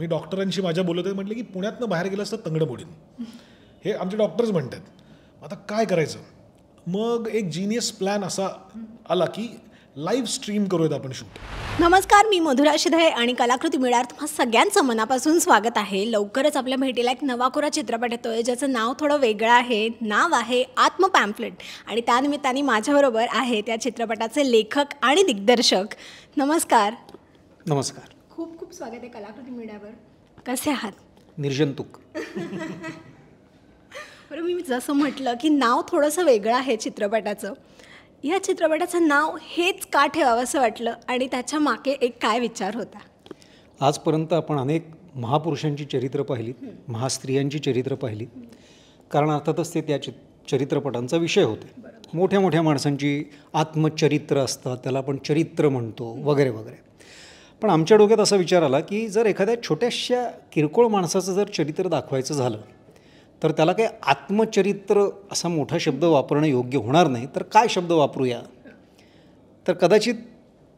मी डॉक्टरांशी माझ्या बोलत आहे म्हटलं की पुण्यातनं बाहेर गेलं असतं तंगडं बोडीन हे आमचे डॉक्टर्स म्हणतात आता काय करायचं मग एक जिनियस प्लॅन असा आला की लाईव्ह स्ट्रीम करूयात आपण शूट नमस्कार मी मधुरा शिधळे आणि कलाकृती मिळार तुम्हा सगळ्यांचं मनापासून स्वागत आहे लवकरच आपल्या भेटीला एक नवाखोरा चित्रपट येतोय ज्याचं नाव थोडं वेगळं आहे नाव आहे आत्म पॅम्पलेट आणि त्यानिमित्ताने माझ्याबरोबर आहे त्या चित्रपटाचे लेखक आणि दिग्दर्शक नमस्कार नमस्कार स्वागत आहे कलाकृती मीडियावर कसे आहात निर्जंतुक बरं मी जसं म्हटलं की नाव थोडंसं वेगळं आहे चित्रपटाचं या चित्रपटाचं नाव हेच का ठेवावं असं वाटलं आणि त्याच्या मागे एक काय विचार होता आजपर्यंत आपण अनेक महापुरुषांची चरित्र पाहिली महास्त्रियांची चरित्र पाहिली कारण अर्थातच ते त्या चरित्रपटांचा विषय होते मोठ्या मोठ्या माणसांची आत्मचरित्र असतात त्याला आपण चरित्र म्हणतो वगैरे वगैरे पण आमच्या डोक्यात असा विचार आला की जर एखाद्या छोट्याशा किरकोळ माणसाचं जर चरित्र दाखवायचं झालं तर त्याला काही आत्मचरित्र असा मोठा शब्द वापरणं योग्य होणार नाही तर काय शब्द वापरूया तर कदाचित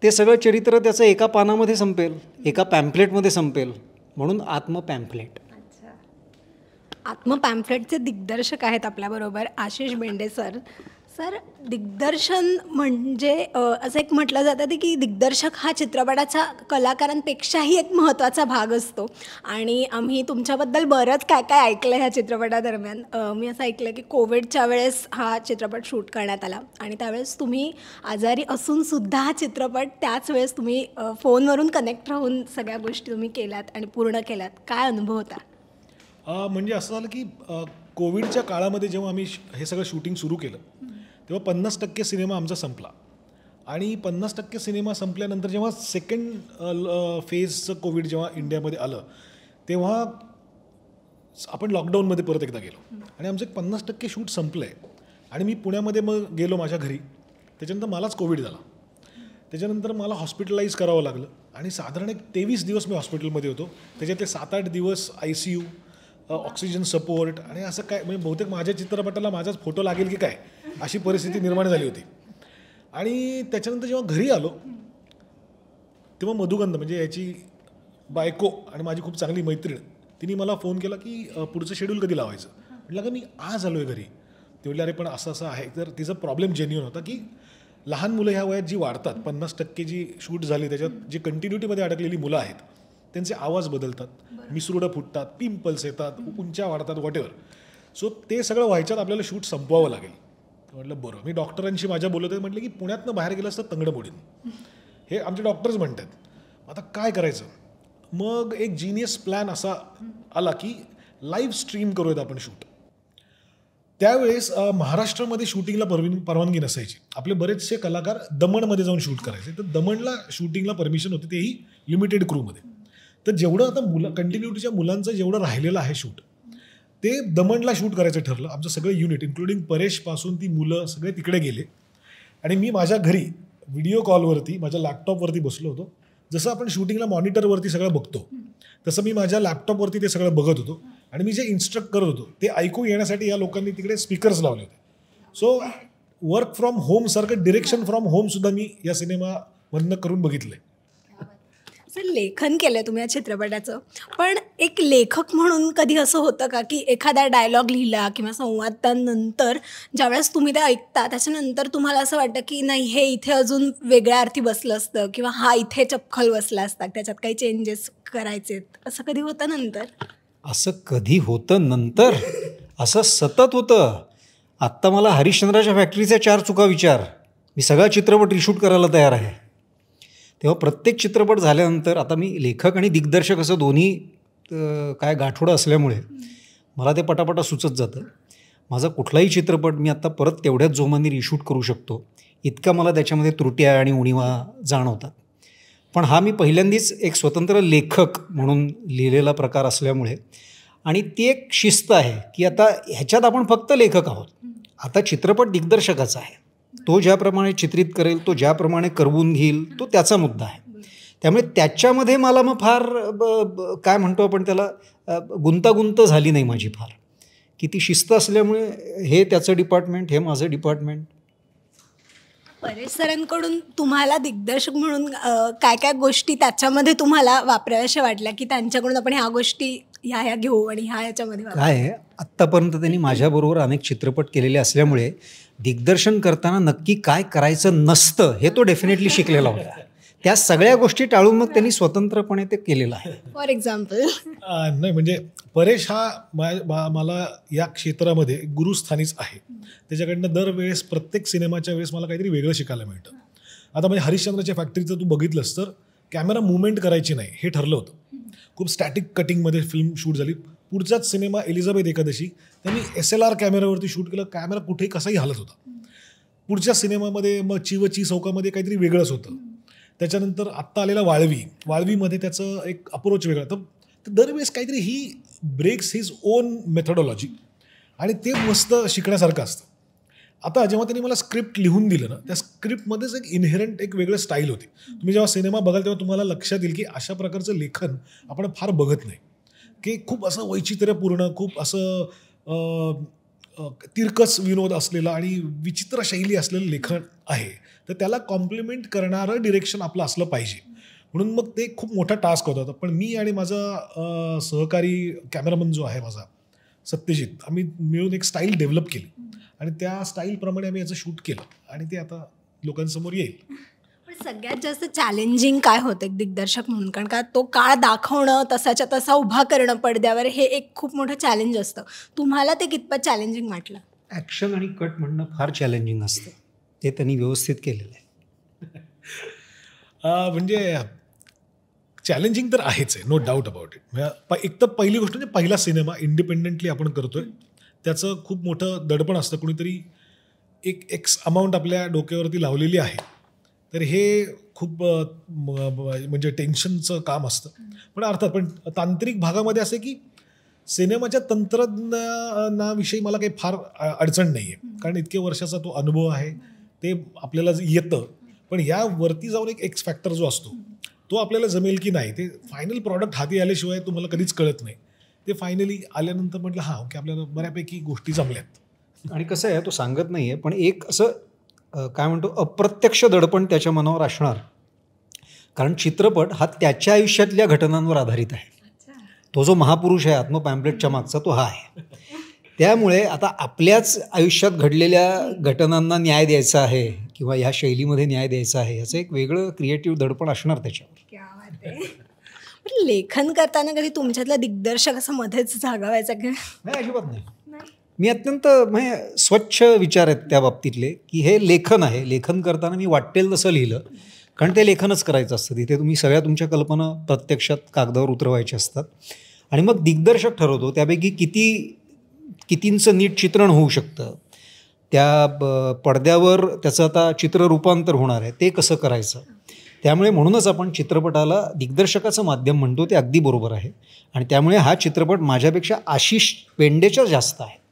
ते सगळं चरित्र त्याचं एका पानामध्ये संपेल एका पॅम्पलेटमध्ये संपेल म्हणून आत्म आत्मपॅम्पलेटचे दिग्दर्शक आहेत आपल्याबरोबर आशिष बेंडे सर सर दिग्दर्शन म्हणजे असं एक म्हटलं जातं की दिग्दर्शक हा चित्रपटाचा कलाकारांपेक्षाही एक महत्त्वाचा भाग असतो आणि आम्ही तुमच्याबद्दल बरंच काय काय ऐकलं ह्या चित्रपटादरम्यान मी असं ऐकलं की कोविडच्या वेळेस हा चित्रपट शूट करण्यात आला आणि त्यावेळेस तुम्ही आजारी असूनसुद्धा हा चित्रपट त्याच वेळेस तुम्ही फोनवरून कनेक्ट राहून सगळ्या गोष्टी तुम्ही केल्यात आणि पूर्ण केल्यात काय अनुभव होता म्हणजे असं झालं की कोविडच्या काळामध्ये जेव्हा आम्ही हे सगळं शूटिंग सुरू केलं तेव्हा पन्नास टक्के सिनेमा आमचा संपला आणि पन्नास टक्के सिनेमा संपल्यानंतर जेव्हा सेकंड फेजचं कोविड जेव्हा इंडियामध्ये आलं तेव्हा आपण लॉकडाऊनमध्ये परत एकदा गेलो आणि आमचं एक पन्नास टक्के शूट संपलं आहे आणि मी पुण्यामध्ये मग गेलो माझ्या घरी त्याच्यानंतर मलाच कोविड झाला त्याच्यानंतर मला हॉस्पिटलाईज करावं लागलं आणि साधारण एक तेवीस दिवस मी हॉस्पिटलमध्ये होतो त्याच्यातले सात आठ दिवस I C U oxygen support आणि असं काय म्हणजे बहुतेक माझ्या चित्रपटाला माझाच फोटो लागेल की काय अशी परिस्थिती निर्माण झाली होती आणि त्याच्यानंतर जेव्हा घरी आलो तेव्हा मधुगंध म्हणजे याची बायको आणि माझी खूप चांगली मैत्रीण तिने मला फोन केला की पुढचं शेड्यूल कधी लावायचं म्हटलं का मी आज आलो आहे घरी ते अरे पण असं असं आहे तर तिचा प्रॉब्लेम जेन्युअन होता की लहान मुलं ह्या वयात जी वाढतात पन्नास टक्के जी शूट झाली त्याच्यात जी कंटिन्युटीमध्ये अडकलेली मुलं आहेत त्यांचे आवाज बदलतात मिसरुडं फुटतात पिंपल्स येतात उंच्या वाढतात वॉटेवर सो ते सगळं व्हायच्यात आपल्याला शूट संपवावं लागेल म्हटलं बरं मी डॉक्टरांशी माझ्या बोलत आहे म्हटलं की पुण्यातनं बाहेर गेलं असतं तंगडं हे आमचे डॉक्टर्स म्हणतात आता काय करायचं मग एक जिनियस प्लॅन असा आला की लाईव्ह स्ट्रीम करूयात आपण शूट त्यावेळेस महाराष्ट्रामध्ये शूटिंगला परविन परवानगी नसायची आपले बरेचसे कलाकार दमणमध्ये जाऊन शूट करायचे तर दमणला शूटिंगला परमिशन होते तेही लिमिटेड क्रूमध्ये तर जेवढं आता मुलं कंटिन्युटीच्या मुलांचं जेवढं राहिलेलं आहे शूट ते दमणला शूट करायचं ठरलं आमचं सगळं युनिट इन्क्लुडिंग परेशपासून ती मुलं सगळे तिकडे गेले आणि मी माझ्या घरी व्हिडिओ कॉलवरती माझ्या लॅपटॉपवरती बसलो होतो जसं आपण शूटिंगला मॉनिटरवरती सगळं बघतो तसं मी माझ्या लॅपटॉपवरती ते सगळं बघत होतो आणि मी जे इन्स्ट्रक्ट करत होतो ते ऐकू येण्यासाठी या लोकांनी तिकडे स्पीकर्स लावले होते सो वर्क फ्रॉम होमसारखं डिरेक्शन फ्रॉम होमसुद्धा मी या सिनेमामधनं करून बघितलं आहे लेखन केलं तुम्ही या चित्रपटाचं पण एक लेखक म्हणून कधी असं होतं का की एखादा डायलॉग लिहिला किंवा संवादानंतर ज्यावेळेस तुम्ही ते ऐकता त्याच्यानंतर तुम्हाला असं वाटतं की नाही हे इथे अजून वेगळ्या अर्थी बसलं असतं किंवा हा इथे चपखल बसला असता त्याच्यात काही चेंजेस करायचे असं कधी होतं नंतर असं कधी होतं नंतर असं सतत होतं आत्ता मला हरिश्चंद्राच्या फॅक्टरीच्या चार चुका विचार मी सगळा चित्रपट रिशूट करायला तयार आहे तेव्हा प्रत्येक चित्रपट झाल्यानंतर आता मी लेखक आणि दिग्दर्शक असं दोन्ही काय गाठोडं असल्यामुळे मला ते पटापटा सुचत जातं माझा कुठलाही चित्रपट मी आत्ता परत तेवढ्याच जोमाने रिशूट करू शकतो इतका मला त्याच्यामध्ये त्रुट्या आणि उणीवा जाणवतात पण हा मी पहिल्यांदीच एक स्वतंत्र लेखक म्हणून लिहिलेला प्रकार असल्यामुळे आणि ती एक शिस्त आहे की आता ह्याच्यात आपण फक्त लेखक आहोत आता चित्रपट दिग्दर्शकाचा आहे तो ज्याप्रमाणे चित्रित करेल तो ज्याप्रमाणे करवून घेईल तो त्याचा मुद्दा आहे त्यामुळे त्याच्यामध्ये मला मग फार काय म्हणतो आपण त्याला गुंतागुंत झाली नाही माझी फार की ती शिस्त असल्यामुळे हे त्याचं डिपार्टमेंट हे माझं डिपार्टमेंट परिसरांकडून तुम्हाला दिग्दर्शक म्हणून काय काय गोष्टी त्याच्यामध्ये तुम्हाला वापराव्याशा वाटल्या की त्यांच्याकडून आपण ह्या गोष्टी ह्या ह्या घेऊ आणि ह्या याच्यामध्ये काय आत्तापर्यंत त्यांनी माझ्याबरोबर अनेक चित्रपट केलेले असल्यामुळे दिग्दर्शन करताना नक्की काय करायचं नसतं हे तो डेफिनेटली शिकलेला होता त्या सगळ्या गोष्टी टाळून मग त्यांनी स्वतंत्रपणे ते केलेलं आहे फॉर एक्झाम्पल नाही म्हणजे परेश हा मला या क्षेत्रामध्ये गुरुस्थानीच आहे त्याच्याकडनं दरवेळेस प्रत्येक सिनेमाच्या वेळेस मला काहीतरी वेगळं शिकायला मिळतं आता म्हणजे हरिश्चंद्राच्या फॅक्टरीचं तू बघितलंस तर कॅमेरा मुवमेंट करायची नाही हे ठरलं होतं खूप स्टॅटिक कटिंगमध्ये फिल्म शूट झाली पुढचाच सिनेमा एलिझाबेथ एकादशी त्यांनी एस एल आर कॅमेरावरती शूट केलं कॅमेरा कुठेही कसाही हालत होता पुढच्या सिनेमामध्ये मग चिव ची चौकामध्ये काहीतरी वेगळंच होतं त्याच्यानंतर आत्ता आलेला वाळवी वाळवीमध्ये त्याचं एक अप्रोच वेगळा तर दरवेळेस काहीतरी he breaks his own methodology आणि ते मस्त शिकण्यासारखं असतं आता जेव्हा त्यांनी मला स्क्रिप्ट लिहून दिलं ना त्या स्क्रिप्टमध्येच एक इनहेरंट एक वेगळं स्टाईल होती तुम्ही जेव्हा सिनेमा बघाल तेव्हा तुम्हाला लक्षात येईल की अशा प्रकारचं लेखन आपण फार बघत नाही की खूप असं वैचित्र्यपूर्ण खूप असं तिरकस विनोद असलेला आणि विचित्र शैली असलेलं लेखन आहे तर त्याला कॉम्प्लिमेंट करणारं डिरेक्शन आपलं असलं पाहिजे म्हणून मग ते खूप मोठा टास्क होता पण मी आणि माझा सहकारी कॅमेरामन जो आहे माझा सत्यजित आम्ही मिळून एक स्टाईल डेव्हलप केली आणि त्या स्टाईलप्रमाणे आम्ही याचं शूट केलं आणि ते आता लोकांसमोर येईल पण सगळ्यात जास्त चॅलेंजिंग काय होतं एक दिग्दर्शक म्हणून कारण का तो काळ दाखवणं तसाच्या तसा उभा करणं पडद्यावर हे एक खूप मोठं चॅलेंज असतं तुम्हाला ते कितपत चॅलेंजिंग वाटलं ॲक्शन आणि कट म्हणणं फार चॅलेंजिंग असतं ते त्यांनी व्यवस्थित केलेलं आहे म्हणजे चॅलेंजिंग तर आहेच आहे नो डाऊट अबाउट इट एक तर पहिली गोष्ट म्हणजे पहिला सिनेमा इंडिपेंडेंटली आपण करतोय त्याचं खूप मोठं दडपण असतं कुणीतरी एक एक्स अमाऊंट आपल्या डोक्यावरती लावलेली आहे तर हे खूप म्हणजे टेन्शनचं काम असतं पण अर्थात पण तांत्रिक भागामध्ये असं की सिनेमाच्या तंत्रज्ञानाविषयी मला काही फार अडचण नाही आहे कारण इतक्या वर्षाचा तो अनुभव आहे ते आपल्याला येतं पण यावरती जाऊन एक एक्स फॅक्टर जो असतो तो आपल्याला जमेल की नाही ते फायनल प्रॉडक्ट हाती आल्याशिवाय तुम्हाला कधीच कळत नाही ते फायनली आल्यानंतर म्हटलं हा की आपल्याला बऱ्यापैकी गोष्टी जमल्यात आणि कसं आहे तो सांगत नाही आहे पण एक असं काय म्हणतो अप्रत्यक्ष दडपण त्याच्या मनावर असणार कारण चित्रपट हा त्याच्या आयुष्यातल्या घटनांवर आधारित आहे तो जो महापुरुष आहे आत्मपॅम्पलेटच्या मागचा तो हा आहे त्यामुळे आता आपल्याच आयुष्यात घडलेल्या घटनांना न्याय द्यायचा आहे किंवा ह्या शैलीमध्ये न्याय द्यायचा आहे याचं एक वेगळं क्रिएटिव्ह दडपण असणार त्याच्यावर लेखन करताना कधी तुमच्यातला दिग्दर्शक असं मध्येच जागावायचा की नाही अजिबात नाही मी अत्यंत म्हणजे स्वच्छ विचार आहेत त्या बाबतीतले की हे लेखन आहे लेखन करताना मी वाटेल तसं लिहिलं कारण ते लेखनच करायचं असतं तिथे तुम्ही सगळ्या तुमच्या कल्पना प्रत्यक्षात कागदावर उतरवायच्या असतात आणि मग दिग्दर्शक ठरवतो त्यापैकी किती कितींचं नीट चित्रण होऊ शकतं त्या पडद्यावर त्याचं आता चित्र रूपांतर होणार आहे ते कसं करायचं त्यामुळे म्हणूनच आपण चित्रपटाला दिग्दर्शकाचं माध्यम म्हणतो ते अगदी बरोबर आहे आणि त्यामुळे हा चित्रपट माझ्यापेक्षा आशिष पेंडेच्या जास्त आहे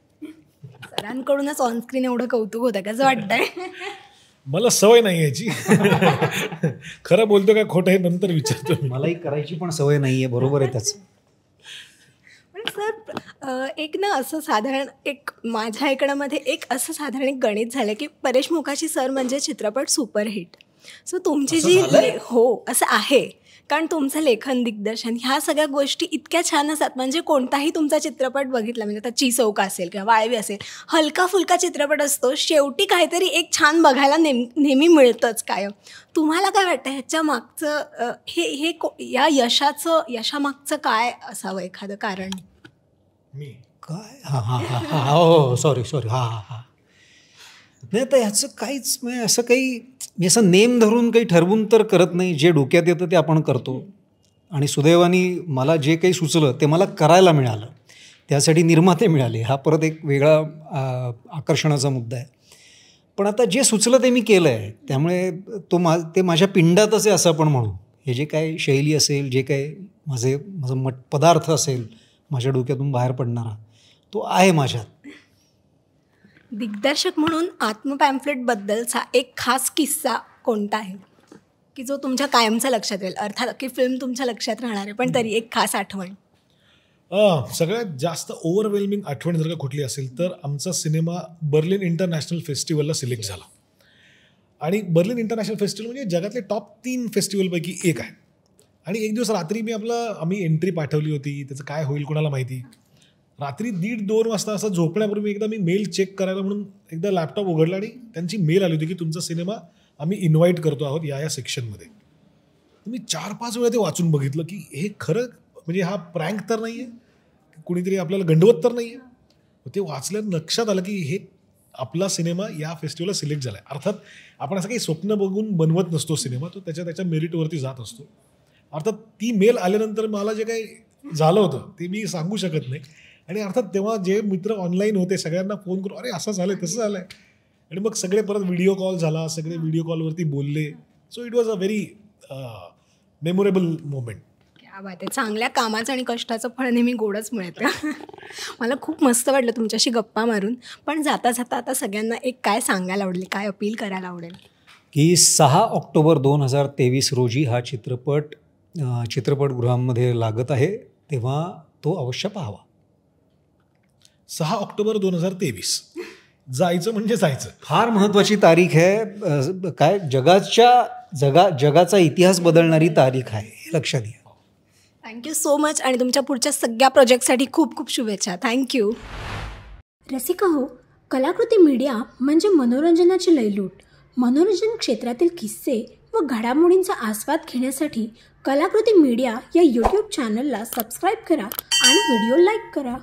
सरांकडूनच ऑनस्क्रीन एवढं कौतुक होतं कसं वाटतंय मला सवय नाही याची खरं बोलतो का खोटं हे नंतर विचारतो मलाही करायची पण सवय नाही आहे बरोबर आहे त्याचं सर एक ना असं साधारण एक माझ्या ऐकण्यामध्ये एक असं साधारण एक गणित झालं की परेश मुखाशी सर म्हणजे चित्रपट सुपरहिट सो तुमची जी हो असं आहे कारण तुमचं लेखन दिग्दर्शन ह्या सगळ्या गोष्टी इतक्या छान असतात म्हणजे कोणताही तुमचा चित्रपट बघितला म्हणजे आता ची चौका असेल किंवा वाळवी असेल हलका फुलका चित्रपट असतो शेवटी काहीतरी एक छान बघायला नेम नेहमी मिळतंच कायम तुम्हाला काय वाटतं ह्याच्या मागचं हे हे को या यशाचं यशामागचं काय असावं एखादं कारण मी काय हां हां हां हां हो सॉरी सॉरी हां हां हां नाही आता ह्याचं काहीच म्हणजे असं काही मी असं नेम धरून काही ठरवून तर करत नाही जे डोक्यात येतं ते आपण करतो आणि सुदैवाने मला जे काही सुचलं ते मला करायला मिळालं त्यासाठी निर्माते मिळाले हा परत एक वेगळा आकर्षणाचा मुद्दा आहे पण आता जे सुचलं ते मी केलं आहे त्यामुळे तो मा ते माझ्या पिंडातच आहे असं आपण म्हणू हे जे काय शैली असेल जे काय माझे माझं मट पदार्थ असेल माझ्या डोक्यातून बाहेर पडणारा तो आहे माझ्यात दिग्दर्शक म्हणून आत्मपॅम्फलेटबद्दलचा एक खास किस्सा कोणता आहे की जो तुमच्या कायमचा लक्षात येईल अर्थात की फिल्म तुमच्या लक्षात राहणार आहे पण तरी एक खास आठवण सगळ्यात जास्त ओव्हरवेल्मिंग आठवण जर का कुठली असेल तर आमचा सिनेमा बर्लिन इंटरनॅशनल फेस्टिवलला सिलेक्ट झाला आणि बर्लिन इंटरनॅशनल फेस्टिवल म्हणजे जगातले टॉप तीन फेस्टिवलपैकी एक आहे आणि एक दिवस रात्री मी आपलं आम्ही एंट्री पाठवली होती त्याचं काय होईल कोणाला माहिती रात्री दीड दोन वाजता असं झोपण्यापूर्वी एकदा मी मेल चेक करायला म्हणून एकदा लॅपटॉप उघडला आणि त्यांची मेल आली होती की तुमचा सिनेमा आम्ही इन्व्हाइट करतो आहोत या या सेक्शनमध्ये मी चार पाच वेळा ते वाचून बघितलं की हे खरं म्हणजे हा प्रँक तर नाही आहे कुणीतरी आपल्याला गंडवत तर नाही आहे ते वाचल्यानं लक्षात आलं की हे आपला सिनेमा या फेस्टिवलला सिलेक्ट झाला आहे अर्थात आपण असं काही स्वप्न बघून बनवत नसतो सिनेमा तो त्याच्या त्याच्या मेरिटवरती जात असतो अर्थात ती मेल आल्यानंतर मला जे काही झालं होतं ते मी सांगू शकत नाही आणि अर्थात तेव्हा जे मित्र ऑनलाईन होते सगळ्यांना फोन करून अरे असं झालं तसं झालं आणि मग सगळे परत व्हिडिओ कॉल झाला सगळे व्हिडिओ कॉलवरती बोलले so it was a very memorable moment चांगल्या कामाचं आणि कष्टाचं फळ नेहमी गोडच मिळतं मला खूप मस्त वाटलं तुमच्याशी गप्पा मारून पण जाता जाता आता सगळ्यांना एक काय सांगायला आवडेल काय अपील करायला आवडेल की सहा ऑक्टोबर दोन हजार तेवीस रोजी हा चित्रपट चित्रपटगृहांमध्ये लागत आहे तेव्हा तो अवश्य पाहावा सहा ऑक्टोबर दोन हजार तेवीस जायचं म्हणजे जायचं फार महत्त्वाची तारीख आहे काय जगाच्या जगा जगाचा इतिहास बदलणारी तारीख आहे हे लक्षात घ्या थँक्यू सो मच आणि तुमच्या पुढच्या सगळ्या प्रोजेक्टसाठी खूप खूप शुभेच्छा थँक्यू रसिका हो कलाकृती मीडिया म्हणजे मनोरंजनाची लयलूट मनोरंजन क्षेत्रातील किस्से व घडामोडींचा आस्वाद घेण्यासाठी कलाकृती मीडिया या यूट्यूब चॅनलला सबस्क्राईब करा आणि व्हिडिओ लाईक करा